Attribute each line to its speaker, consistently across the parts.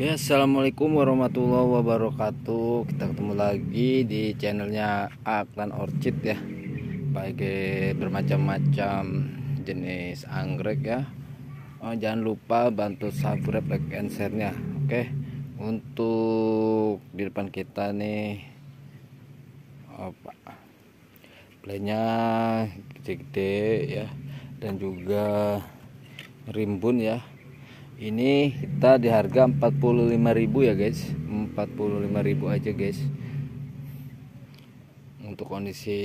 Speaker 1: Ya, assalamualaikum warahmatullahi wabarakatuh. Kita ketemu lagi di channelnya Aklan Orchid ya. Bagi eh, bermacam-macam jenis anggrek ya. Oh, jangan lupa bantu subscribe, like, and share-nya. Oke, untuk di depan kita nih, apa? Plenya Playnya gede-gede ya, dan juga rimbun ya ini kita di harga 45.000 ya guys 45.000 aja guys untuk kondisi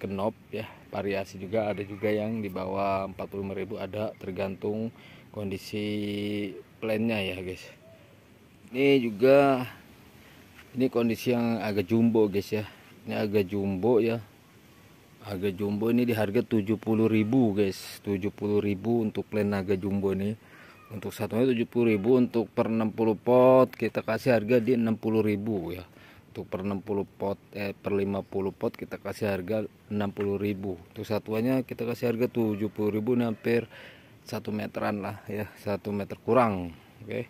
Speaker 1: kenop ya variasi juga ada juga yang di bawah 45.000 ada tergantung kondisi plannya ya guys ini juga ini kondisi yang agak jumbo guys ya ini agak jumbo ya agak jumbo ini di harga 70.000 guys 70.000 untuk plan agak jumbo nih untuk satunya ribu. untuk per enam puluh pot kita kasih harga di ribu ya untuk per enam puluh pot eh per lima puluh pot kita kasih harga enam puluh ribu. untuk satuannya kita kasih harga tujuh puluh 70.000 hampir satu meteran lah ya satu meter kurang oke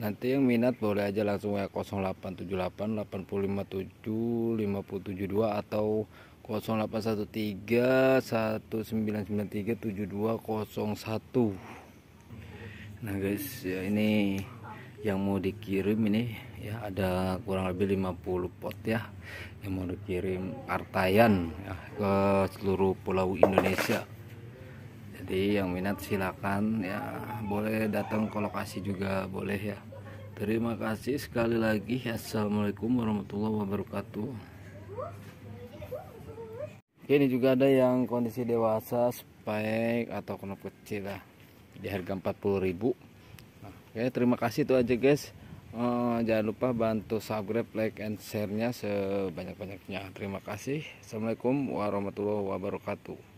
Speaker 1: nanti yang minat boleh aja langsung ya 0878 857 dua atau 0813 1993 7201 nah guys ya ini yang mau dikirim ini ya ada kurang lebih 50 pot ya yang mau dikirim artayan ya, ke seluruh pulau Indonesia jadi yang minat silakan ya boleh datang ke lokasi juga boleh ya terima kasih sekali lagi Assalamualaikum warahmatullahi wabarakatuh ini juga ada yang kondisi dewasa spike atau kena kecil lah ya di harga 40.000 nah, oke terima kasih itu aja guys uh, jangan lupa bantu subscribe like and share nya sebanyak-banyaknya terima kasih assalamualaikum warahmatullahi wabarakatuh